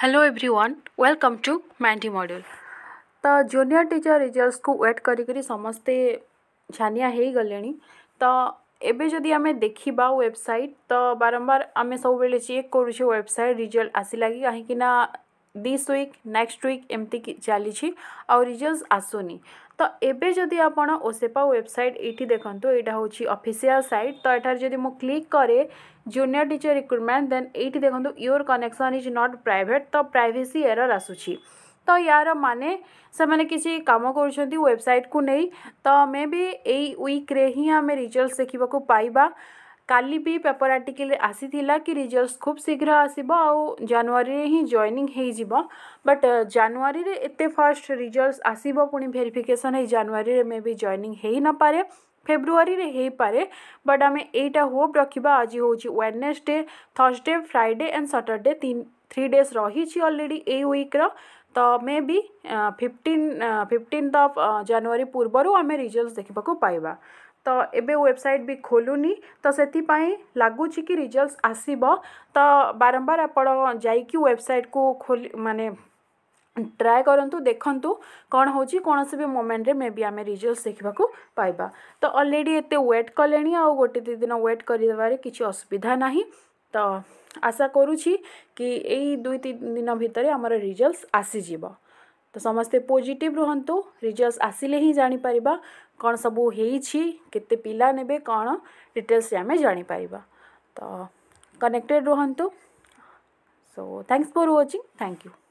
hello everyone welcome to मैंटी module ତ junior teacher ରିଜଲ୍ଟକୁ ୱେଟ୍ କରିକରି ସମସ୍ତେ ଛାନିଆ ହେଇଗଲେଣି ତ ଏବେ ଯଦି ଆମେ ଦେଖିବା ୱେବସାଇଟ୍ ତ ବାରମ୍ବାର ଆମେ ସବୁବେଳେ ଚେକ୍ କରୁଛେ ୱେବସାଇଟ୍ ରିଜଲ୍ଟ ଆସିଲା କି କାହିଁକିନା दिस विक नेक्स्ट विक् एम चली रिजल्ट आसुनी तो ये जदि आप ओसेपा वेबसाइट ये देखो यहाँ हूँ ऑफिशियल साइट तो यार जब मुझ क्लिक कै जूनियर टीचर रिक्रुटमेंट देन ये देखो your connection is not private तो प्राइवेसी एरर आसूँ तो यार माने से मैंने किसी कम कर वेबसाइट कु नहीं तो मे भी यही विक्रे हिं आम रिजल्ट देखा पाइबा कल भी पेपर आर्टिकल आसी कि रिजल्ट खूब शीघ्र आसब आनुरी हिं जइनिंग बट जानुरी एत फास्ट रिजल्ट आसब पुणी भेरिफिकेसन जानुरी मे भी जइनिंग नपे फेब्रुआरी रे पारे बट आम यहीटा होप रखा आज हूँ Wednesday Thursday Friday and Saturday three days रही अलरेडी ए विक्र तो मे भी फिफ्टन फिफ्टन अफ जानुरी पूर्व आम रिजल्ट देखा पाइबा ତ ଏବେ ୱେବସାଇଟ୍ ବି ଖୋଲୁନି ତ ସେଥିପାଇଁ ଲାଗୁଛି କି ରିଜଲ୍ଟ ଆସିବ ତ ବାରମ୍ବାର ଆପଣ ଯାଇକି ୱେବସାଇଟ୍କୁ ଖୋଲି ମାନେ ଟ୍ରାଏ କରନ୍ତୁ ଦେଖନ୍ତୁ କ'ଣ ହେଉଛି କୌଣସି ବି ମୋମେଣ୍ଟରେ ମେ ବି ଆମେ ରିଜଲ୍ଟ ଦେଖିବାକୁ ପାଇବା ତ ଅଲରେଡ଼ି ଏତେ ୱେଟ୍ କଲେଣି ଆଉ ଗୋଟେ ଦୁଇ ଦିନ ୱେଟ୍ କରିଦେବାରେ କିଛି ଅସୁବିଧା ନାହିଁ ତ ଆଶା କରୁଛି କି ଏଇ ଦୁଇ ତିନି ଦିନ ଭିତରେ ଆମର ରିଜଲ୍ଟ ଆସିଯିବ ତ ସମସ୍ତେ ପୋଜିଟିଭ୍ ରୁହନ୍ତୁ ରିଜଲ୍ଟ ଆସିଲେ ହିଁ ଜାଣିପାରିବା କ'ଣ ସବୁ ହେଇଛି କେତେ ପିଲା ନେବେ କ'ଣ ଡିଟେଲ୍ସରେ ଆମେ ଜାଣିପାରିବା ତ କନେକ୍ଟେଡ଼୍ ରୁହନ୍ତୁ so thanks for watching thank you